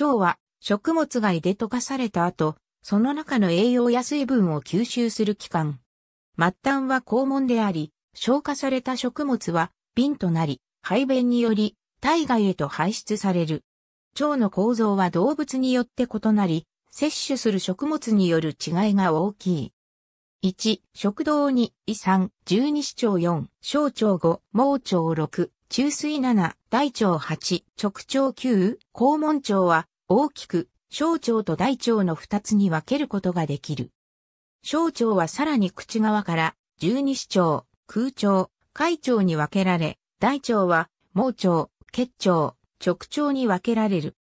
腸は食物がで溶かされた後、その中の栄養や水分を吸収する器官。末端は肛門であり、消化された食物は瓶となり、排便により体外へと排出される。腸の構造は動物によって異なり、摂取する食物による違いが大きい。1、食道2、胃3、十二指腸4、小腸5、盲腸6、中水7、大腸8、直腸9、肛門腸は大きく小腸と大腸の二つに分けることができる。小腸はさらに口側から十二指腸、空腸、海腸に分けられ、大腸は盲腸、結腸、直腸に分けられる。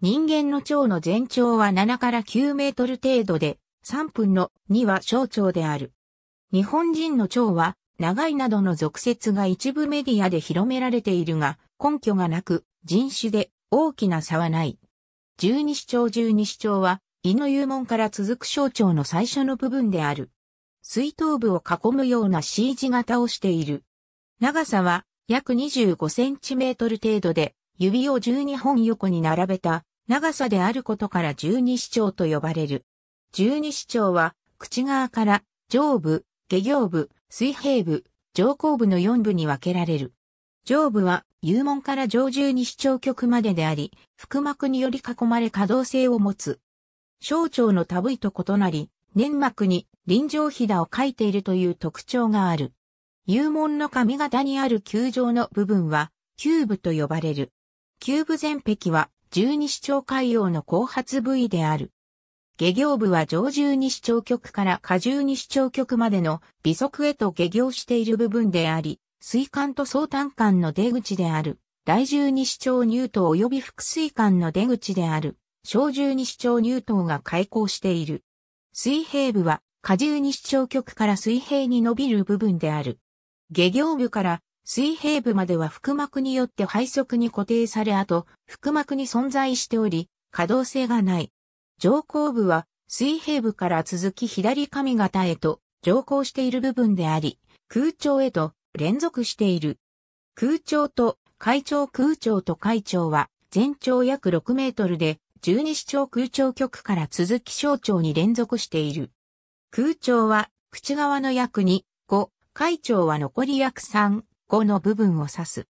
人間の腸の全長は7から9メートル程度で、3分の2は小腸である。日本人の腸は、長いなどの俗説が一部メディアで広められているが、根拠がなく、人種で大きな差はない。十二指腸十二指腸は、胃の幽門から続く小腸の最初の部分である。水頭部を囲むような C 字型をしている。長さは約25センチメートル程度で、指を12本横に並べた長さであることから十二指腸と呼ばれる。十二指腸は、口側から上部、下行部、水平部、上後部の4部に分けられる。上部は幽門から上中に視聴局までであり、腹膜により囲まれ可動性を持つ。小腸の類と異なり、粘膜に臨場肥だを書いているという特徴がある。幽門の髪型にある球状の部分は、キューブと呼ばれる。キューブ前壁は十二指腸海洋の後発部位である。下行部は上十二指腸局から下十二指腸局までの微足へと下行している部分であり、水管と相単管の出口である、第十二指腸乳頭及び腹水管の出口である、小十二指腸乳頭が開口している。水平部は、下十二指腸局から水平に伸びる部分である。下行部から水平部までは腹膜によって背側に固定され後、腹膜に存在しており、可動性がない。上行部は水平部から続き左上方へと上行している部分であり、空調へと連続している。空調と会長空調と会長は全長約6メートルで十二市町空調局から続き省庁に連続している。空調は口側の約2、5、会長は残り約3、5の部分を指す。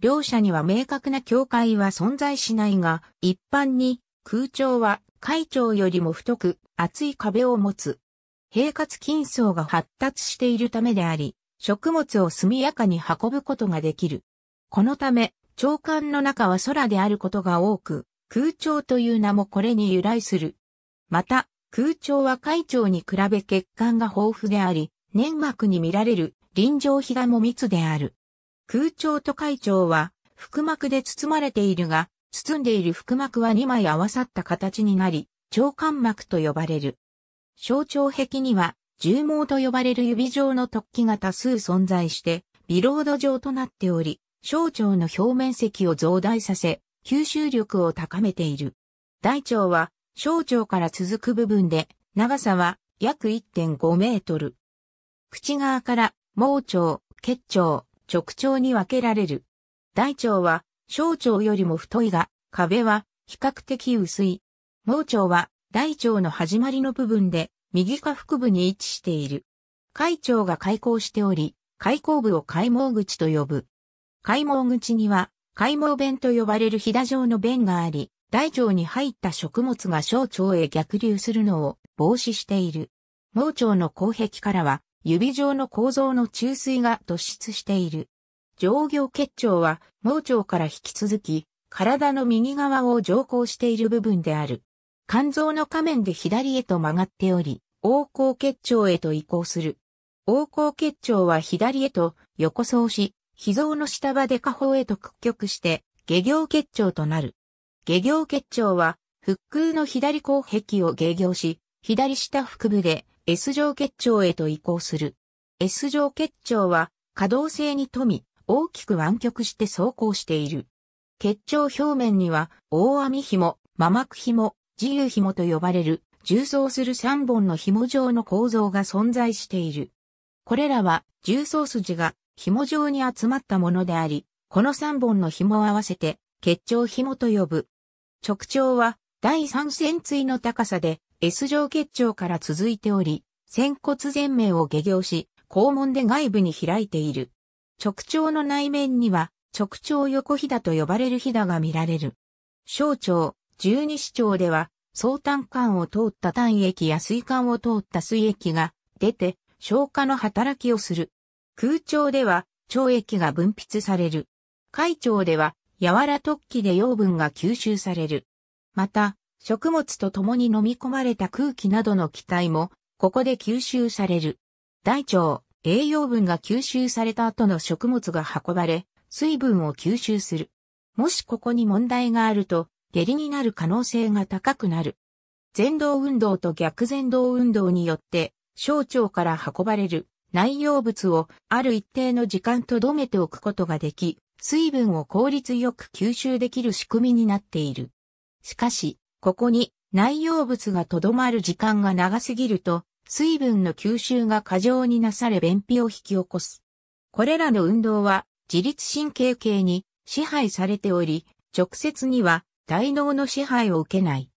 両者には明確な境界は存在しないが、一般に空調は会長よりも太く厚い壁を持つ。平滑筋層が発達しているためであり、食物を速やかに運ぶことができる。このため、長官の中は空であることが多く、空調という名もこれに由来する。また、空調は海調に比べ血管が豊富であり、粘膜に見られる臨場皮がも密である。空調と海調は、腹膜で包まれているが、包んでいる腹膜は2枚合わさった形になり、腸管膜と呼ばれる。小腸壁には重毛と呼ばれる指状の突起が多数存在して、ビロード状となっており、小腸の表面積を増大させ、吸収力を高めている。大腸は、小腸から続く部分で、長さは約1.5メートル。口側から盲腸、結腸、直腸に分けられる。大腸は小腸よりも太いが、壁は比較的薄い。盲腸は大腸の始まりの部分で右下腹部に位置している。海長が開口しており、開口部を開門口と呼ぶ。開門口には、開門弁と呼ばれる飛騨状の弁があり、大腸に入った食物が小腸へ逆流するのを防止している。盲腸の口壁からは、指状の構造の注水が突出している。上行結腸は、盲腸から引き続き、体の右側を上行している部分である。肝臓の下面で左へと曲がっており、横行結腸へと移行する。横行結腸は左へと横走し、脾臓の下場で下方へと屈曲して、下行結腸となる。下行結腸は、腹腔の左後壁を下行し、左下腹部で S 状結腸へと移行する。S 状結腸は、可動性に富み、大きく湾曲して走行している。結腸表面には、大網紐、真膜紐、自由紐と呼ばれる重層する3本の紐状の構造が存在している。これらは重層筋が紐状に集まったものであり、この3本の紐を合わせて結腸紐と呼ぶ。直腸は第3線椎の高さで S 状結腸から続いており、仙骨前面を下行し、肛門で外部に開いている。直腸の内面には直腸横ひだと呼ばれるひだが見られる。小腸、十二指腸では総単管を通った単液や水管を通った水液が出て消化の働きをする。空調では腸液が分泌される。海腸では柔ら突起で養分が吸収される。また、食物と共に飲み込まれた空気などの気体も、ここで吸収される。大腸、栄養分が吸収された後の食物が運ばれ、水分を吸収する。もしここに問題があると、下痢になる可能性が高くなる。前動運動と逆前動運動によって、小腸から運ばれる内容物をある一定の時間とどめておくことができ、水分を効率よく吸収できる仕組みになっている。しかし、ここに内容物がとどまる時間が長すぎると、水分の吸収が過剰になされ便秘を引き起こす。これらの運動は自律神経系に支配されており、直接には大脳の支配を受けない。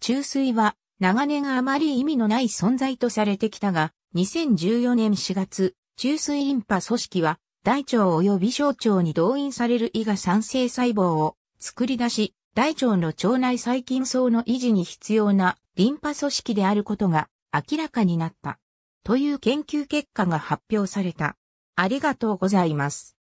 中水は長年あまり意味のない存在とされてきたが、2014年4月、中水リンパ組織は大腸及び小腸に動員される胃が酸性細胞を作り出し、大腸の腸内細菌層の維持に必要なリンパ組織であることが明らかになった。という研究結果が発表された。ありがとうございます。